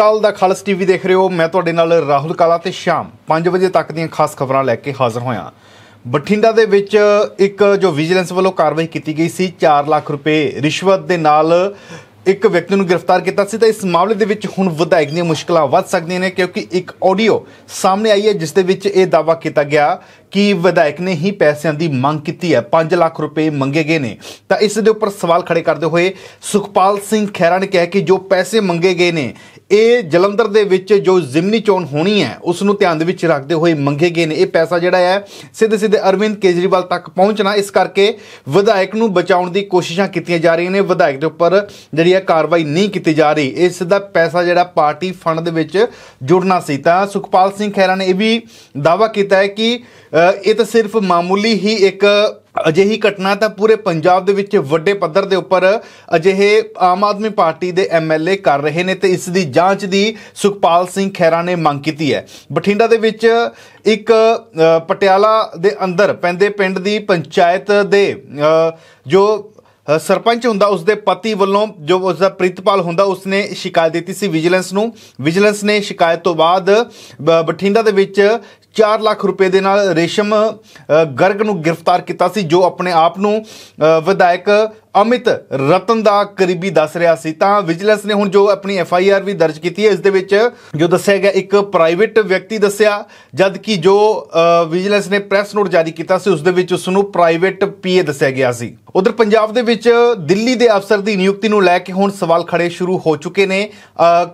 ਅਕਾਲ ਦਾ ਖਾਲਸ TV ਦੇਖ ਰਹੇ ਹੋ ਮੈਂ ਤੁਹਾਡੇ ਨਾਲ ਰਾਹੁਲ ਕਾਲਾ ਤੇ ਸ਼ਾਮ 5 ਵਜੇ ਤੱਕ ਦੀਆਂ ਖਾਸ ਖਬਰਾਂ ਲੈ ਕੇ ਹਾਜ਼ਰ ਹੋਇਆ ਬਠਿੰਡਾ ਦੇ ਵਿੱਚ ਇੱਕ ਜੋ ਵਿਜੀਲੈਂਸ ਵੱਲੋਂ ਕਾਰਵਾਈ ਕੀਤੀ ਗਈ ਸੀ 4 ਲੱਖ ਰੁਪਏ ਰਿਸ਼ਵਤ ਦੇ ਨਾਲ ਇੱਕ ਵਿਅਕਤੀ ਨੂੰ ਗ੍ਰਿਫਤਾਰ ਕੀਤਾ ਸੀ ਤਾਂ ਇਸ ਮਾਮਲੇ ਦੇ ਵਿੱਚ ਹੁਣ ਵਿਧਾਇਕ ਦੀਆਂ ਮੁਸ਼ਕਲਾਂ ਵੱਧ ਸਕਦੀਆਂ ਨੇ ਕਿਉਂਕਿ ਇੱਕ ਆਡੀਓ ਸਾਹਮਣੇ ਆਈ ਹੈ ਜਿਸ ਦੇ ਵਿੱਚ ਇਹ ਦਾਵਾ ਕੀਤਾ ਗਿਆ ਕਿ ਵਿਧਾਇਕ ਨੇ ਹੀ ਪੈਸਿਆਂ ਦੀ ਮੰਗ ਕੀਤੀ ਹੈ 5 ਲੱਖ ਰੁਪਏ ਮੰਗੇ ਗਏ ਨੇ ਤਾਂ ਇਸ ਦੇ ਉੱਪਰ ਸਵਾਲ ਖੜੇ ਕਰਦੇ ਹੋਏ ਸੁਖਪਾਲ ਸਿੰਘ ਖੈਰਾ ਨੇ ਕਿਹਾ ਕਿ ਜੋ ਪੈਸੇ ਮੰਗੇ ਗਏ ਨੇ ਇਹ ਜਲੰਧਰ ਦੇ ਵਿੱਚ ਜੋ ਜ਼ਿਮਨੀ ਚੋਣ ਹੋਣੀ ਹੈ ਉਸ ਨੂੰ ਧਿਆਨ ਦੇ ਵਿੱਚ ਰੱਖਦੇ ਹੋਏ ਮੰਗੇ ਗਏ ਨੇ ਇਹ ਪੈਸਾ ਜਿਹੜਾ ਹੈ ਸਿੱਧੇ ਸਿੱਧੇ ਅਰਵਿੰਦ ਕੇਜਰੀਵਾਲ ਤੱਕ ਪਹੁੰਚਣਾ ਇਸ ਕਰਕੇ ਵਿਧਾਇਕ ਨੂੰ ਬਚਾਉਣ ਦੀ ਕੋਸ਼ਿਸ਼ਾਂ ਕੀਤੀਆਂ ਜਾ ਰਹੀਆਂ ਨੇ ਵਿਧਾਇਕ ਦੇ ਉੱਪਰ ਜਿਹੜੀ ਹੈ ਕਾਰਵਾਈ ਨਹੀਂ ਕੀਤੀ ਜਾ ਰਹੀ ਇਹ ਸਿੱਧਾ ਪੈਸਾ ਜਿਹੜਾ ਪਾਰਟੀ ਫੰਡ ਦੇ ਵਿੱਚ ਜੁੜਨਾ ਸੀ ਤਾਂ ਸੁਖਪਾਲ ਸਿੰਘ ਖੈਰਾ ਨੇ ਇਹ ਵੀ ਦਾਵਾ ਕੀਤਾ ਹੈ ਕਿ ਇਹ ਤਾਂ ਸਿਰਫ ਮਾਮੂਲੀ ਹੀ ਇੱਕ ਅਜਿਹੀ ਘਟਨਾ ਤਾਂ ਪੂਰੇ ਪੰਜਾਬ ਦੇ ਵਿੱਚ ਵੱਡੇ ਪੱਧਰ ਦੇ ਉੱਪਰ ਅਜਿਹੇ ਆਮ ਆਦਮੀ ਪਾਰਟੀ ਦੇ ਐਮਐਲਏ ਕਰ ਰਹੇ ਨੇ ਤੇ ਇਸ ਦੀ ਜਾਂਚ ਦੀ ਸੁਖਪਾਲ ਸਿੰਘ ਖੈਰਾ ਨੇ ਮੰਗ ਕੀਤੀ ਹੈ ਬਠਿੰਡਾ ਦੇ ਵਿੱਚ ਇੱਕ ਪਟਿਆਲਾ ਦੇ ਅੰਦਰ ਪੈਂਦੇ ਪਿੰਡ ਦੀ ਪੰਚਾਇਤ ਦੇ ਜੋ ਸਰਪੰਚ ਹੁੰਦਾ ਉਸ ਦੇ ਪਤੀ ਵੱਲੋਂ ਜੋ ਉਸ ਦਾ ਪ੍ਰਿਤਪਾਲ ਹੁੰਦਾ ਉਸ ਨੇ ਸ਼ਿਕਾਇਤ ਦਿੱਤੀ ਸੀ ਵਿਜੀਲੈਂਸ ਨੂੰ ਵਿਜੀਲੈਂਸ ਨੇ ਸ਼ਿਕਾਇਤ ਤੋਂ ਬਾਅਦ ਬਠਿੰਡਾ ਦੇ ਵਿੱਚ 4 ਲੱਖ ਰੁਪਏ ਦੇ ਨਾਲ ਰੇਸ਼ਮ ਗਰਗ ਨੂੰ ਗ੍ਰਿਫਤਾਰ ਕੀਤਾ ਸੀ ਜੋ ਆਪਣੇ ਆਪ ਨੂੰ ਵਿਧਾਇਕ ਅਮਿਤ ਰਤਨ ਦਾ ਕਰੀਬੀ ਦੱਸ ਰਿਹਾ ਸੀ ਤਾਂ ਵਿਜੀਲੈਂਸ ਨੇ ਹੁਣ ਜੋ ਆਪਣੀ ਐਫ ਆਈ ਆਰ ਵੀ ਦਰਜ ਕੀਤੀ ਹੈ ਇਸ ਦੇ ਵਿੱਚ ਜੋ ਦੱਸਿਆ ਗਿਆ ਇੱਕ ਪ੍ਰਾਈਵੇਟ ਵਿਅਕਤੀ ਦੱਸਿਆ ਜਦ ਕਿ ਜੋ ਵਿਜੀਲੈਂਸ ਨੇ ਪ੍ਰੈਸ ਨੋਟ ਜਾਰੀ ਕੀਤਾ ਸੀ ਉਸ ਦੇ ਵਿੱਚ ਉਸ ਨੂੰ ਪ੍ਰਾਈਵੇਟ ਪੀਏ ਦੱਸਿਆ ਗਿਆ ਸੀ ਉਧਰ ਪੰਜਾਬ ਦੇ ਵਿੱਚ ਦਿੱਲੀ ਦੇ ਅਫਸਰ ਦੀ ਨਿਯੁਕਤੀ ਨੂੰ ਲੈ ਕੇ ਹੁਣ ਸਵਾਲ ਖੜੇ ਸ਼ੁਰੂ ਹੋ ਚੁੱਕੇ ਨੇ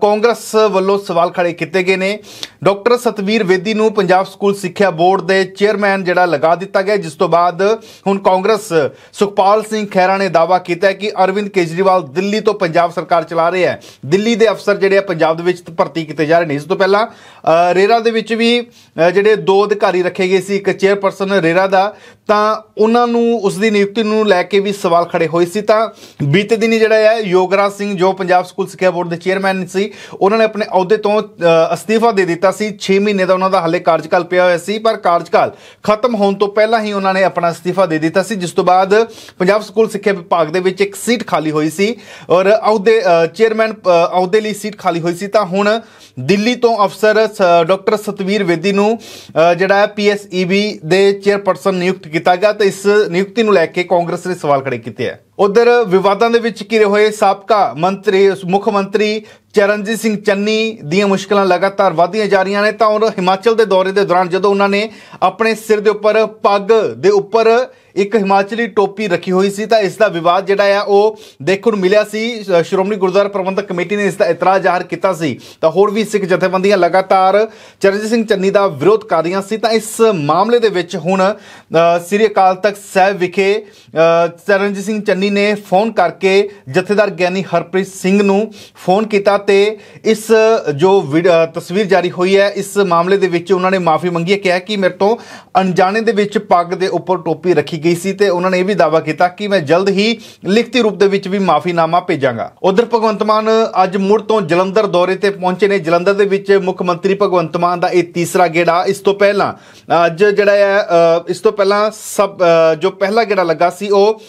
ਕਾਂਗਰਸ ਵੱਲੋਂ ਸਵਾਲ ਖੜੇ ਕੀਤੇ ਗਏ ਨੇ ਡਾਕਟਰ ਸਤਵੀਰ ਵੇਦੀ ਨੂੰ ਪੰਜਾਬ ਸਕੂਲ ਸਿੱਖਿਆ ਬੋਰਡ ਦੇ ਚੇਅਰਮੈਨ ਜਿਹੜਾ ਲਗਾ ਦਿੱਤਾ ਗਿਆ ਜਿਸ ਤੋਂ ਬਾਅਦ ਹੁਣ ਕਾਂਗਰਸ ਸੁਖਪਾਲ ਸਿੰਘ ਖਹਿਰਾ ਨੇ ਦਾਵਾ ਕੀਤਾ ਹੈ ਕਿ ਅਰਵਿੰਦ ਕੇਜਰੀਵਾਲ ਦਿੱਲੀ ਤੋਂ ਪੰਜਾਬ ਸਰਕਾਰ ਚਲਾ ਰਹੇ ਹੈ ਦਿੱਲੀ ਦੇ ਅਫਸਰ ਜਿਹੜੇ ਆ ਪੰਜਾਬ ਦੇ ਵਿੱਚ ਭਰਤੀ ਕੀਤੇ ਜਾ ਰਹੇ ਨੇ ਇਸ ਤੋਂ ਪਹਿਲਾਂ ਰੇਰਾ ਦੇ ਵਿੱਚ ਵੀ ਜਿਹੜੇ ਦੋ ਅਧਿਕਾਰੀ ਰੱਖੇ ਗਏ ਸੀ ਇੱਕ ਚੇਅਰਪਰਸਨ ਰੇਰਾ ਦਾ ਤਾਂ ਉਹਨਾਂ ਨੂੰ ਉਸ ਦੀ ਨਿਯੁਕਤੀ ਨੂੰ ਲੈ ਕੇ ਵੀ ਸਵਾਲ ਖੜੇ ਹੋਏ ਸੀ ਤਾਂ ਬੀਤੇ ਦਿਨੀ ਜਿਹੜਾ ਹੈ ਯੋਗਰਾਜ ਸਿੰਘ ਜੋ ਪੰਜਾਬ ਸਕੂਲ ਸਿੱਖਿਆ ਬੋਰਡ ਦੇ ਚੇਅਰਮੈਨ ਸੀ ਉਹਨਾਂ ਨੇ ਆਪਣੇ ਅਹੁਦੇ ਤੋਂ ਅਸਤੀਫਾ ਦੇ ਦਿੱਤਾ ਸੀ 6 ਮਹੀਨੇ ਦਾ ਉਹਨਾਂ ਦਾ ਹਲੇ ਕਾਰਜਕਾਲ ਪਿਆ ਹੋਇਆ ਸੀ ਪਰ ਕਾਰਜਕਾਲ ਖਤਮ ਹੋਣ ਤੋਂ ਪਹਿਲਾਂ ਹੀ ਉਹਨਾਂ ਨੇ ਆਪਣਾ ਅਸਤੀਫਾ ਦੇ ਦਿੱਤਾ ਸੀ ਜਿਸ ਤੋਂ ਬਾਅਦ ਪੰਜਾਬ ਸਕੂਲ ਸਿੱਖਿਆ ਭਾਗ ਦੇ ਵਿੱਚ ਇੱਕ ਸੀਟ ਖਾਲੀ ਹੋਈ ਸੀ ਔਰ ਅਹੁਦੇ ਚੇਅਰਮੈਨ ਅਹੁਦੇ ਲਈ ਸੀਟ ਖਾਲੀ ਹੋਈ ਸੀ ਤਾਂ ਹੁਣ ਦਿੱਲੀ ਤੋਂ ਅਫਸਰ ਡਾਕਟਰ ਸਤਵੀਰ ਵੇਦੀ ਨੂੰ ਜਿਹੜਾ ਹੈ ਪੀਐਸਈਬੀ ਦੇ ਚੇਅਰਪਰਸਨ ਨਿਯੁਕਤ ਕੀਤਾ ਗਿਆ ਤੇ ਇਸ ਨਿਯੁਕਤੀ ਨੂੰ ਲੈ ਕੇ ਕਾਂਗਰਸ ਨੇ ਸਵਾਲ ਖੜੇ ਕੀਤੇ ਹੈ ਉਧਰ ਵਿਵਾਦਾਂ ਦੇ ਵਿੱਚ ਘਿਰੇ ਹੋਏ ਸਾਬਕਾ ਮੰਤਰੀ ਮੁੱਖ ਮੰਤਰੀ ਚਰਨਜੀਤ ਸਿੰਘ ਚੰਨੀ ਦੀਆਂ ਮੁਸ਼ਕਲਾਂ ਲਗਾਤਾਰ ਵਧਦੀਆਂ ਜਾ ਰਹੀਆਂ ਨੇ ਤਾਂ ਉਹ ਹਿਮਾਚਲ ਦੇ ਦੌਰੇ ਦੇ ਦੌਰਾਨ ਜਦੋਂ ਉਹਨਾਂ ਨੇ ਆਪਣੇ ਸਿਰ ਦੇ ਉੱਪਰ ਪੱਗ ਦੇ ਉੱਪਰ ਇੱਕ ਹਿਮਾਚਲੀ ਟੋਪੀ ਰੱਖੀ ਹੋਈ ਸੀ ਤਾਂ ਇਸ ਦਾ ਵਿਵਾਦ ਜਿਹੜਾ ਆ ਉਹ ਦੇਖਣ ਨੂੰ ਮਿਲਿਆ ਸੀ ਸ਼੍ਰੋਮਣੀ ਗੁਰਦੁਆਰਾ ਪ੍ਰਬੰਧਕ ਕਮੇਟੀ ਨੇ ਇਸ ਦਾ ਇਤਰਾਜ਼ ਜ਼ਾਹਰ ਕੀਤਾ ਸੀ ਤਾਂ ਹੋਰ ਵੀ ਸਿੱਖ ਜਥੇਬੰਦੀਆਂ ਲਗਾਤਾਰ ਚਰਨਜੀਤ ਸਿੰਘ ਚੰਨੀ ਦਾ ਵਿਰੋਧ ਕਰ ਰਹੀਆਂ ਸੀ ਤਾਂ ਇਸ ਮਾਮਲੇ ਦੇ ਵਿੱਚ ਹੁਣ ਸ੍ਰੀ ਅਕਾਲ ਤਖਤ ਸਾਹਿਬ ਵਿਖੇ ਚਰਨਜੀਤ ਸਿੰਘ ਚੰਨੀ ਨੇ ਫੋਨ ਕਰਕੇ ਜਥੇਦਾਰ ਗਿਆਨੀ ਹਰਪ੍ਰੀਤ ਸਿੰਘ ਨੂੰ ਫੋਨ ਕੀਤਾ ਤੇ ਇਸ ਜੋ ਤਸਵੀਰ ਜਾਰੀ ਹੋਈ ਹੈ ਇਸ ਮਾਮਲੇ ਦੇ ਵਿੱਚ ਉਹਨਾਂ ਨੇ ਮਾਫੀ ਮੰਗੀ ਹੈ ਕਿਹਾ ਕਿ ਮੇਰੇ ਤੋਂ ਅਣਜਾਣੇ ਦੇ ਵਿੱਚ ਪੱਗ ਦੇ ਉੱਪਰ ਟੋਪੀ ਰੱਖੀ ਗਈ ਸੀ ਤੇ ਉਹਨਾਂ ਨੇ ਇਹ ਵੀ ਦਾਵਾ ਕੀਤਾ ਕਿ ਮੈਂ ਜਲਦ ਹੀ ਲਿਖਤੀ ਰੂਪ ਦੇ ਵਿੱਚ ਵੀ ਮਾਫੀਨਾਮਾ ਭੇਜਾਂਗਾ ਉਧਰ ਭਗਵੰਤ ਮਾਨ ਅੱਜ ਮੁੜ ਤੋਂ ਜਲੰਧਰ ਦੌਰੇ ਤੇ ਪਹੁੰਚੇ ਨੇ ਜਲੰਧਰ ਦੇ ਵਿੱਚ ਮੁੱਖ ਮੰਤਰੀ ਭਗਵੰਤ ਮਾਨ ਦਾ ਇਹ ਤੀਸਰਾ ਗੇੜਾ ਇਸ ਤੋਂ ਪਹਿਲਾਂ ਅੱਜ ਜਿਹੜਾ ਹੈ ਇਸ ਤੋਂ ਪਹਿਲਾਂ ਸਭ ਜੋ ਪਹਿਲਾ ਗੇੜਾ ਲੱਗਾ ਸੀ ਉਹ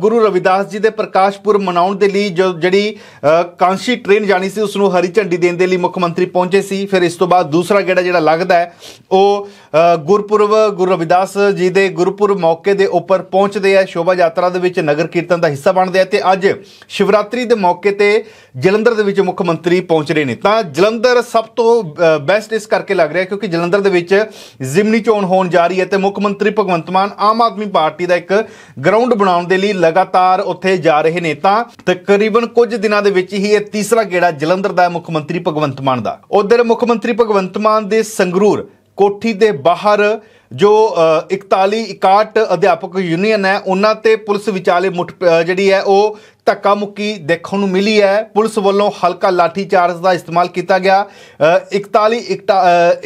ਗੁਰੂ ਰਵਿਦਾਸ ਜੀ ਦੇ ਪ੍ਰਕਾਸ਼ ਪੁਰ ਮਨਾਉਣ ਦੇ ਲਈ ਜਿਹੜੀ ਕਾਂਸ਼ੀ ਟ੍ਰੇਨ ਜਾਣੀ ਸੀ ਉਸ ਨੂੰ ਹਰੀ ਝੰਡੀ ਦੇਣ ਦੇ ਲਈ ਮੁੱਖ ਮੰਤਰੀ ਪਹੁੰਚੇ ਸੀ ਫਿਰ ਇਸ ਤੋਂ ਬਾਅਦ ਦੂਸਰਾ ਗੇੜਾ ਜਿਹੜਾ ਲੱਗਦਾ ਹੈ ਉਹ ਗੁਰਪੁਰਬ ਗੁਰੂ ਰਵਿਦਾਸ ਜੀ ਦੇ ਗੁਰਪੁਰ ਮੌਕੇ ਦੇ ਉੱਪਰ ਪਹੁੰਚਦੇ ਆ ਸ਼ੋਭਾ ਯਾਤਰਾ ਦੇ ਵਿੱਚ ਨਗਰ ਕੀਰਤਨ ਦਾ ਹਿੱਸਾ ਬਣਦੇ ਆ ਤੇ ਅੱਜ ਸ਼ਿਵਰਾਤਰੀ ਦੇ ਮੌਕੇ ਤੇ ਜਲੰਧਰ ਦੇ ਵਿੱਚ ਮੁੱਖ ਮੰਤਰੀ ਪਹੁੰਚ ਰਹੇ ਨੇ ਤਾਂ ਜਲੰਧਰ ਸਭ ਤੋਂ ਬੈਸਟ ਇਸ ਕਰਕੇ ਲੱਗ ਰਿਹਾ ਕਿਉਂਕਿ ਜਲੰਧਰ ਦੇ ਵਿੱਚ ਜ਼ਿਮਨੀ ਚੋਣ ਹੋਣ ਜਾ ਰਹੀ ਹੈ ਤੇ ਮੁੱਖ ਮੰਤਰੀ ਭਗਵੰਤ ਮਾਨ ਆਮ ਆਦਮੀ ਪਾਰਟੀ ਦਾ ਇੱਕ ਗਰਾਊਂਡ ਬਣਾਉਣ ਦੇ ਲਈ ਲਗਾਤਾਰ ਉੱਥੇ ਜਾ ਰਹੇ ਨੇ ਤਾਂ ਤਕਰੀਬਨ ਕੁਝ ਦਿਨਾਂ ਦੇ ਵਿੱਚ ਹੀ ਇਹ ਤੀਸਰਾ ਗੇੜਾ ਜਲੰਧਰ ਦਾ ਮੁੱਖ ਮੰਤਰੀ ਭਗਵੰਤ ਮਾਨ ਦਾ ਉਧਰ ਮੁੱਖ ਮੰਤਰੀ ਭਗਵੰਤ ਮਾਨ ਦੇ ਸੰਗਰੂਰ ਕੋਠੀ ਦੇ ਬਾਹਰ ਜੋ 41 61 ਅਧਿਆਪਕ ਯੂਨੀਅਨ ਹੈ ਉਹਨਾਂ ਤੇ ਪੁਲਿਸ ਵਿਚਾਲੇ ਮੁੱਠ ਜਿਹੜੀ ਹੈ ਉਹ ਧੱਕਾ ਮੁੱਕੀ ਦੇਖਣ ਨੂੰ ਮਿਲੀ ਹੈ ਪੁਲਿਸ ਵੱਲੋਂ ਹਲਕਾ ਲਾਠੀ ਚਾਰਜ ਦਾ ਇਸਤੇਮਾਲ ਕੀਤਾ ਗਿਆ 41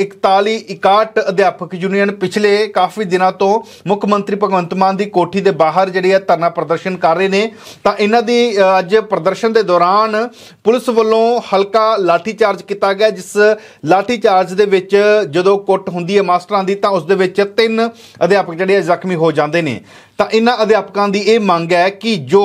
41 61 ਅਧਿਆਪਕ ਯੂਨੀਅਨ ਪਿਛਲੇ ਕਾਫੀ ਦਿਨਾਂ ਤੋਂ ਮੁੱਖ ਮੰਤਰੀ ਭਗਵੰਤ ਮਾਨ ਦੀ ਕੋਠੀ ਦੇ ਬਾਹਰ ਜਿਹੜੀ ਹੈ ਧਰਨਾ ਪ੍ਰਦਰਸ਼ਨ ਕਰ ਰਹੇ ਨੇ ਤਾਂ ਇਹਨਾਂ ਦੀ ਅੱਜ ਪ੍ਰਦਰਸ਼ਨ ਦੇ ਦੌਰਾਨ ਪੁਲਿਸ ਵੱਲੋਂ ਹਲਕਾ ਲਾਠੀ ਚਾਰਜ ਕੀਤਾ ਗਿਆ ਜਿਸ ਲਾਠੀ ਚਾਰਜ ਦੇ ਵਿੱਚ ਜਦੋਂ ਕੁੱਟ ਹੁੰਦੀ ਹੈ ਮਾਸਟਰਾਂ ਦੀ ਤਾਂ ਉਸ ਦੇ ਵਿੱਚ ਤਿੰਨ ਅਧਿਆਪਕ ਜਿਹੜੇ ਜ਼ਖਮੀ ਹੋ ਜਾਂਦੇ ਨੇ ਤਾਂ ਇਹਨਾਂ ਅਧਿਆਪਕਾਂ ਦੀ ਇਹ ਮੰਗ ਹੈ ਕਿ ਜੋ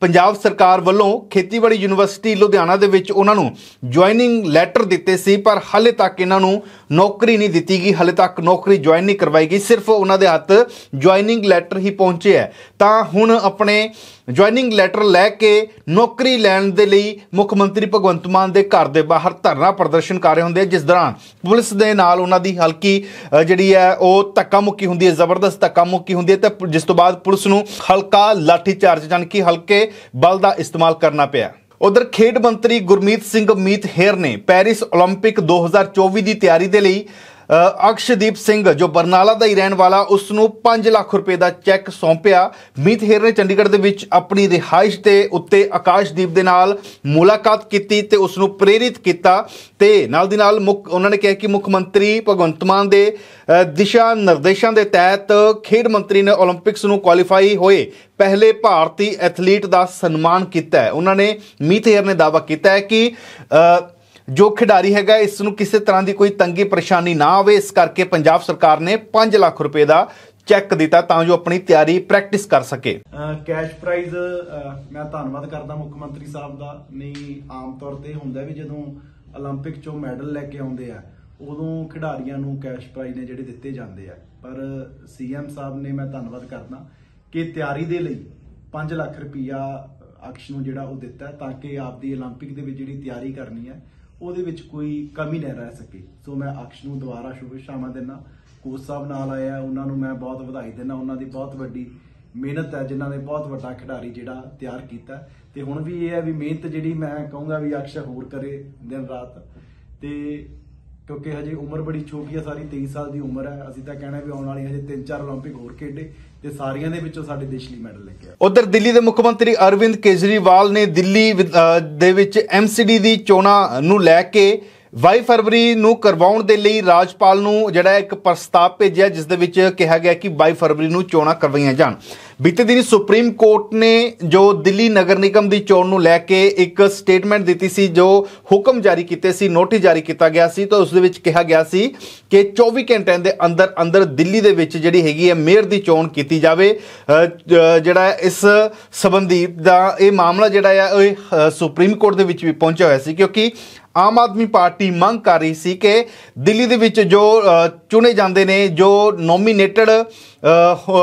ਪੰਜਾਬ ਸਰਕਾਰ ਵੱਲੋਂ ਖੇਤੀਬਾੜੀ ਯੂਨੀਵਰਸਿਟੀ ਲੁਧਿਆਣਾ ਦੇ ਵਿੱਚ ਉਹਨਾਂ ਨੂੰ ਜੁਆਇਨਿੰਗ ਲੈਟਰ ਦਿੱਤੇ ਸੀ ਪਰ ਹਾਲੇ ਤੱਕ ਇਹਨਾਂ ਨੂੰ ਨੌਕਰੀ ਨਹੀਂ ਦਿੱਤੀ ਗਈ ਹਾਲੇ ਤੱਕ ਨੌਕਰੀ ਜੁਆਇਨ ਨਹੀਂ ਕਰਵਾਈ ਗਈ ਸਿਰਫ ਉਹਨਾਂ ਦੇ ਹੱਥ ਜੁਆਇਨਿੰਗ ਲੈਟਰ ਹੀ ਪਹੁੰਚਿਆ ਤਾਂ ਹੁਣ ਆਪਣੇ ਜੁਆਇਨਿੰਗ ਲੈਟਰ ਲੈ ਕੇ ਨੌਕਰੀ ਲੈਣ ਦੇ ਲਈ ਮੁੱਖ ਮੰਤਰੀ ਭਗਵੰਤ ਮਾਨ ਦੇ ਘਰ ਦੇ ਬਾਹਰ ਧਰਨਾ ਪ੍ਰਦਰਸ਼ਨ ਕਰ ਰਹੇ ਹੁੰਦੇ ਜਿਸ ਦੌਰਾਨ ਪੁਲਿਸ ਦੇ ਨਾਲ ਉਹਨਾਂ ਦੀ ਹਲਕੀ ਜਿਹੜੀ ਹੈ ਉਹ ਧੱਕਾ ਮੁੱਕੀ ਹੁੰਦੀ ਹੈ ਜ਼ਬਰਦਸਤ ਧੱਕਾ ਮੁੱਕੀ ਹੁੰਦੀ ਹੈ ਤੇ ਜਿਸ ਤੋਂ ਬਾਅਦ ਪੁਲਿਸ ਨੂੰ ਹਲਕਾ ਲਾਠੀ ਚਾਰਜ ਜਾਨ ਕੀ ਹਲਕੇ ਬਲ ਦਾ ਇਸਤੇਮਾਲ ਕਰਨਾ ਪਿਆ ਉਧਰ ਖੇਡ ਮੰਤਰੀ ਗੁਰਮੀਤ ਸਿੰਘ ਮੀਤ ਹੇਰ ਨੇ ਪੈਰਿਸ 올림픽 2024 ਦੀ ਤਿਆਰੀ ਦੇ ਲਈ ਅਕਸ਼ਦੀਪ ਸਿੰਘ ਜੋ ਬਰਨਾਲਾ ਦਾ ਹੀ ਰਹਿਣ ਵਾਲਾ ਉਸ ਨੂੰ 5 ਲੱਖ ਰੁਪਏ ਦਾ ਚੈੱਕ ਸੌਂਪਿਆ ਮੀਤ ਹੇਰ ਨੇ ਚੰਡੀਗੜ੍ਹ ਦੇ ਵਿੱਚ ਆਪਣੀ ਰਿਹਾਇਸ਼ ਤੇ ਉੱਤੇ ਆਕਾਸ਼ਦੀਪ ਦੇ ਨਾਲ ਮੁਲਾਕਾਤ ਕੀਤੀ ਤੇ ਉਸ ਨੂੰ ਪ੍ਰੇਰਿਤ ਕੀਤਾ ਤੇ ਨਾਲ ਦੀ ਨਾਲ ਮੁੱਖ ਉਹਨਾਂ ਨੇ ਕਿਹਾ ਕਿ ਮੁੱਖ ਮੰਤਰੀ ਭਗਵੰਤ ਮਾਨ ਦੇ ਦਿਸ਼ਾ ਨਿਰਦੇਸ਼ਾਂ ਦੇ ਤਹਿਤ ਖੇਡ ਮੰਤਰੀ ਨੇ 올림픽ਸ ਨੂੰ ਕੁਆਲੀਫਾਈ ਹੋਏ ਪਹਿਲੇ ਭਾਰਤੀ ਐਥਲੀਟ ਦਾ ਸਨਮਾਨ ਕੀਤਾ ਹੈ ਉਹਨਾਂ ਨੇ ਮੀਤ ਹੇਰ ਨੇ ਦਾਅਵਾ ਕੀਤਾ ਹੈ ਕਿ ਜੋ ਖਿਡਾਰੀ ਹੈਗਾ ਇਸ ਨੂੰ ਕਿਸੇ ਤਰ੍ਹਾਂ ਦੀ ਕੋਈ ਤੰਗੀ ਪਰੇਸ਼ਾਨੀ ਨਾ ਆਵੇ ਇਸ ਕਰਕੇ ਪੰਜਾਬ ਸਰਕਾਰ ਨੇ 5 ਲੱਖ ਰੁਪਏ ਦਾ ਚੈੱਕ ਦਿੱਤਾ ਤਾਂ ਜੋ ਆਪਣੀ ਤਿਆਰੀ ਪ੍ਰੈਕਟਿਸ ਕਰ ਸਕੇ ਕੈਸ਼ ਪ੍ਰਾਈਜ਼ ਮੈਂ ਧੰਨਵਾਦ ਕਰਦਾ ਮੁੱਖ ਮੰਤਰੀ ਸਾਹਿਬ ਦਾ ਨਹੀਂ ਆਮ ਤੌਰ ਤੇ ਹੁੰਦਾ ਵੀ ਜਦੋਂ 올림픽 ਚੋਂ ਮੈਡਲ ਲੈ ਕੇ ਆਉਂਦੇ ਆ ਉਦੋਂ ਖਿਡਾਰੀਆਂ ਨੂੰ ਕੈਸ਼ ਪ੍ਰਾਈਜ਼ ਨੇ ਜਿਹੜੇ ਦਿੱਤੇ ਜਾਂਦੇ ਆ ਪਰ ਸੀਐਮ ਸਾਹਿਬ ਨੇ ਮੈਂ ਧੰਨਵਾਦ ਕਰਦਾ ਕਿ ਤਿਆਰੀ ਦੇ ਲਈ 5 ਲੱਖ ਰੁਪਇਆ ਅਕਸ਼ ਨੂੰ ਜਿਹੜਾ ਉਹ ਦਿੱਤਾ ਤਾਂ ਕਿ ਆਪਦੀ 올림픽 ਦੇ ਵਿੱਚ ਜਿਹੜੀ ਤਿਆਰੀ ਕਰਨੀ ਹੈ ਉਹਦੇ ਵਿੱਚ ਕੋਈ ਕਮੀ ਨਾ ਰਹਿ ਸਕੇ ਸੋ ਮੈਂ ਅਕਸ਼ ਨੂੰ ਦੁਬਾਰਾ ਸ਼ੁਭਕਾਮਨਾਵਾਂ ਦਿੰਦਾ ਕੋਚ ਸਾਹਿਬ ਨਾਲ ਆਇਆ ਉਹਨਾਂ ਨੂੰ ਮੈਂ ਬਹੁਤ ਵਧਾਈ ਦਿੰਦਾ ਉਹਨਾਂ ਦੀ ਬਹੁਤ ਵੱਡੀ ਮਿਹਨਤ ਹੈ ਜਿਨ੍ਹਾਂ ਨੇ ਬਹੁਤ ਵੱਡਾ ਖਿਡਾਰੀ ਜਿਹੜਾ ਤਿਆਰ ਕੀਤਾ ਤੇ ਹੁਣ ਵੀ ਇਹ ਹੈ ਵੀ ਮਿਹਨਤ ਜਿਹੜੀ ਮੈਂ ਕਹੂੰਗਾ ਵੀ ਅਕਸ਼ ਹੋਰ ਕਰੇ ਦਿਨ ਰਾਤ ਤੇ ਕਿਉਂਕਿ ਹਜੇ ਉਮਰ ਬੜੀ ਛੋਟੀ ਆ ਸਾਰੀ 23 ਸਾਲ ਦੀ ਉਮਰ ਹੈ ਅਸੀਂ ਤਾਂ ਕਹਿਣਾ ਵੀ ਆਉਣ ਵਾਲੀ ਹਜੇ 3-4 올림픽 ਹੋਰ ਖੇਡੇ ਤੇ ਸਾਰੀਆਂ ਦੇ ਵਿੱਚੋਂ ਸਾਡੇ ਦੇਸ਼ ਲਈ ਮੈਡਲ ਲੈ ਕੇ ਉਧਰ ਦਿੱਲੀ ਦੇ ਮੁੱਖ ਮੰਤਰੀ ਅਰਵਿੰਦ ਕੇਜਰੀਵਾਲ ਨੇ ਦਿੱਲੀ ਦੇ ਵਿੱਚ ਐਮਸੀਡੀ ਦੀ ਚੋਣਾਂ ਨੂੰ ਲੈ ਕੇ 22 ਫਰਵਰੀ ਨੂੰ ਕਰਵਾਉਣ ਦੇ ਲਈ ਰਾਜਪਾਲ ਨੂੰ ਜਿਹੜਾ ਇੱਕ ਪ੍ਰਸਤਾਵ ਭੇਜਿਆ ਜਿਸ ਦੇ ਵਿੱਚ ਕਿਹਾ ਗਿਆ ਕਿ 22 ਫਰਵਰੀ ਨੂੰ ਚੋਣਾਂ ਕਰਵਾਈਆਂ ਜਾਣ ਬੀਤੇ ਦਿਨ ਸੁਪਰੀਮ ਕੋਰਟ ਨੇ ਜੋ ਦਿੱਲੀ ਨਗਰ ਨਿਗਮ ਦੀ ਚੋਣ ਨੂੰ ਲੈ ਕੇ ਇੱਕ ਸਟੇਟਮੈਂਟ ਦਿੱਤੀ ਸੀ ਜੋ ਹੁਕਮ ਜਾਰੀ ਕੀਤੇ ਸੀ ਨੋਟਿਸ ਜਾਰੀ ਕੀਤਾ ਗਿਆ ਸੀ ਤਾਂ ਉਸ ਦੇ ਵਿੱਚ ਕਿਹਾ ਗਿਆ ਸੀ ਕਿ 24 ਘੰਟਿਆਂ ਦੇ ਅੰਦਰ ਅੰਦਰ ਦਿੱਲੀ ਦੇ ਵਿੱਚ ਜਿਹੜੀ ਹੈਗੀ ਹੈ ਮੇਅਰ ਦੀ ਚੋਣ ਕੀਤੀ ਜਾਵੇ ਜਿਹੜਾ ਇਸ ਸੰਬੰਧੀ ਦਾ ਇਹ ਮਾਮਲਾ ਜਿਹੜਾ ਹੈ ਉਹ ਸੁਪਰੀਮ ਕੋਰਟ ਦੇ ਵਿੱਚ ਵੀ ਪਹੁੰਚਿਆ ਹੋਇਆ ਸੀ ਕਿਉਂਕਿ ਆਮ ਆਦਮੀ ਪਾਰਟੀ ਮੰਗ ਕਰ ਰਹੀ ਸੀ ਕਿ ਦਿੱਲੀ ਦੇ ਵਿੱਚ ਜੋ ਚੁਣੇ ਜਾਂਦੇ ਨੇ ਜੋ ਨੋਮੀਨੇਟਡ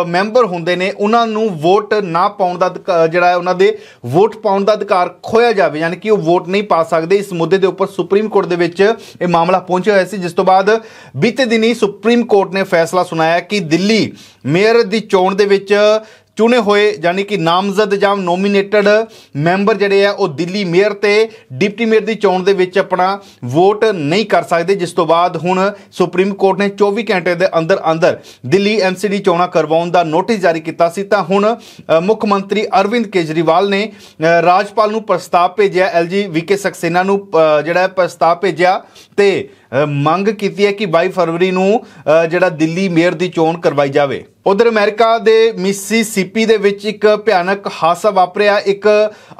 ਮੈਂਬਰ ਹੁੰਦੇ ਨੇ ਉਹਨਾਂ ਨੂੰ ਵੋਟ ਨਾ ਪਾਉਣ ਦਾ ਜਿਹੜਾ ਉਹਨਾਂ ਦੇ ਵੋਟ ਪਾਉਣ ਦਾ ਅਧਿਕਾਰ ਖੋਇਆ ਜਾਵੇ ਯਾਨੀ ਕਿ ਉਹ ਵੋਟ ਨਹੀਂ ਪਾ ਸਕਦੇ ਇਸ ਮੁੱਦੇ ਦੇ ਉੱਪਰ ਸੁਪਰੀਮ ਕੋਰਟ ਦੇ ਵਿੱਚ ਇਹ ਮਾਮਲਾ ਪਹੁੰਚਿਆ ਹੋਇਆ ਸੀ ਜਿਸ ਤੋਂ ਬਾਅਦ ਬੀਤੇ ਦਿਨੀ ਸੁਪਰੀਮ ਕੋਰਟ ਨੇ ਫੈਸਲਾ ਸੁਣਾਇਆ ਕਿ ਦਿੱਲੀ ਮੇਅਰ ਦੀ ਚੋਣ ਦੇ ਵਿੱਚ ਚੁਣੇ ਹੋਏ ਯਾਨੀ ਕਿ ਨਾਮਜ਼ਦ ਜਾਂ ਨੋਮੀਨੇਟਡ ਮੈਂਬਰ ਜਿਹੜੇ ਆ ਉਹ ਦਿੱਲੀ ਮੇਅਰ ਤੇ ਡਿਪਟੀ ਮੇਅਰ ਦੀ ਚੋਣ ਦੇ ਵਿੱਚ ਆਪਣਾ ਵੋਟ ਨਹੀਂ ਕਰ ਸਕਦੇ ਜਿਸ ਤੋਂ ਬਾਅਦ ਹੁਣ ਸੁਪਰੀਮ ਕੋਰਟ ਨੇ 24 ਘੰਟੇ ਦੇ ਅੰਦਰ ਅੰਦਰ ਦਿੱਲੀ ਐਮਸੀਡੀ ਚੋਣਾ ਕਰਵਾਉਣ ਦਾ ਨੋਟਿਸ ਜਾਰੀ ਕੀਤਾ ਸੀ ਤਾਂ ਹੁਣ ਮੁੱਖ ਮੰਤਰੀ ਅਰਵਿੰਦ ਕੇਜਰੀਵਾਲ ਨੇ ਰਾਜਪਾਲ ਨੂੰ ਪ੍ਰਸਤਾਵ ਭੇਜਿਆ ਐਲਜੀ ਵੀਕੇ ਸਕਸੇਨਾ ਨੂੰ ਜਿਹੜਾ ਪ੍ਰਸਤਾਵ ਭੇਜਿਆ ਤੇ ਮੰਗ ਕੀਤੀ ਹੈ ਕਿ 22 ਫਰਵਰੀ ਨੂੰ ਜਿਹੜਾ ਦਿੱਲੀ ਮੇਅਰ ਦੀ ਚੋਣ ਕਰਵਾਈ ਜਾਵੇ ਉਧਰ ਅਮਰੀਕਾ ਦੇ ਮਿਸਿਸਿਪੀ ਦੇ ਵਿੱਚ ਇੱਕ ਭਿਆਨਕ ਹਾਦਸਾ ਵਾਪਰਿਆ ਇੱਕ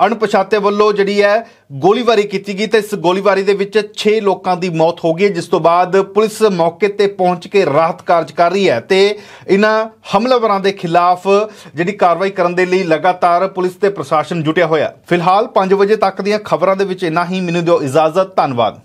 ਅਣਪਛਾਤੇ ਵੱਲੋਂ ਜਿਹੜੀ ਹੈ ਗੋਲੀਬਾਰੀ ਕੀਤੀ ਗਈ ਤੇ ਇਸ ਗੋਲੀਬਾਰੀ ਦੇ ਵਿੱਚ 6 ਲੋਕਾਂ ਦੀ ਮੌਤ ਹੋ ਗਈ ਜਿਸ ਤੋਂ ਬਾਅਦ ਪੁਲਿਸ ਮੌਕੇ ਤੇ ਪਹੁੰਚ ਕੇ ਰਾਹਤ ਕਾਰਜ ਕਰ ਰਹੀ ਹੈ ਤੇ ਇਹਨਾਂ ਹਮਲਾਵਰਾਂ ਦੇ ਖਿਲਾਫ ਜਿਹੜੀ ਕਾਰਵਾਈ ਕਰਨ ਦੇ ਲਈ ਲਗਾਤਾਰ ਪੁਲਿਸ ਤੇ ਪ੍ਰਸ਼ਾਸਨ ਜੁਟਿਆ ਹੋਇਆ ਫਿਲਹਾਲ 5 ਵਜੇ ਤੱਕ ਦੀਆਂ ਖਬਰਾਂ ਦੇ ਵਿੱਚ ਇਨਾ ਹੀ ਮੈਨੂੰ ਦਿਓ ਇਜਾਜ਼ਤ ਧੰਨਵਾਦ